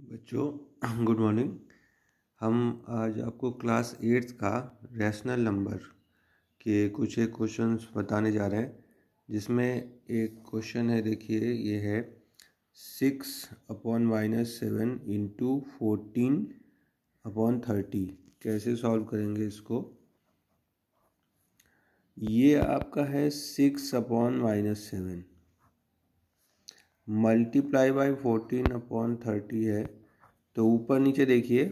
बच्चों good morning हम आज आपको क्लास एट्थ का रैशनल नंबर के कुछ एक क्वेश्चन बताने जा रहे हैं जिसमें एक क्वेश्चन है देखिए ये है six upon minus seven into fourteen upon thirty कैसे सॉल्व करेंगे इसको ये आपका है six upon minus seven multiply by fourteen upon thirty है तो ऊपर नीचे देखिए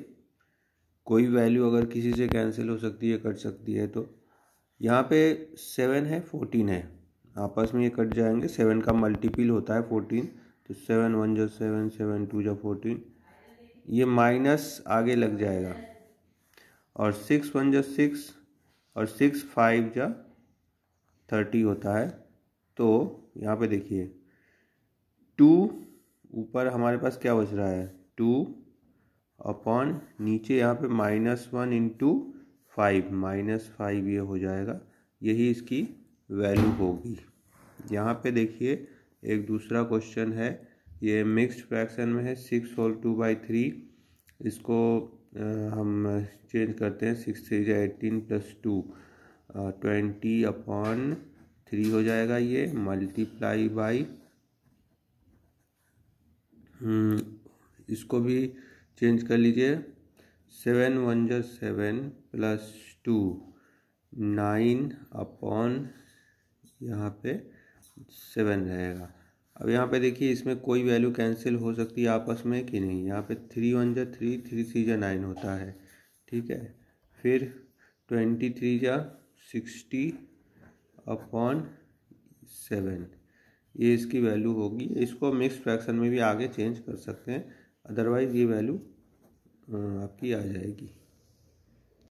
कोई वैल्यू अगर किसी से कैंसिल हो सकती है कट सकती है तो यहाँ पे सेवन है फोर्टीन है आपस में ये कट जाएंगे सेवन का मल्टीपल होता है फोर्टीन तो सेवन वन जो सेवन सेवन टू जो फोर्टीन ये माइनस आगे लग जाएगा और सिक्स वन जो सिक्स और सिक्स फाइव जो थर्टी होता है तो यहाँ पे देखिए टू ऊपर हमारे पास क्या बच रहा है टू अपॉन नीचे यहाँ पे minus one into five minus five ये हो जाएगा यही इसकी वैल्यू होगी यहाँ पे देखिए एक दूसरा क्वेश्चन है ये मिक्स्ड फ्रैक्शन में है six whole two by three इसको आ, हम चेंज करते हैं सिक्स थ्री जो eighteen plus two twenty upon three हो जाएगा ये मल्टीप्लाई बाई हम्म, इसको भी चेंज कर लीजिए सेवन वन जो seven plus two nine upon यहाँ पे सेवन रहेगा अब यहाँ पे देखिए इसमें कोई वैल्यू कैंसिल हो सकती है आपस में कि नहीं यहाँ पे थ्री वन जो थ्री थ्री थ्री जो नाइन होता है ठीक है फिर ट्वेंटी थ्री जो सिक्सटी अपॉन सेवन ये इसकी वैल्यू होगी इसको मिक्स फ्रैक्शन में भी आगे चेंज कर सकते हैं अदरवाइज़ ये वैल्यू आपकी आ जाएगी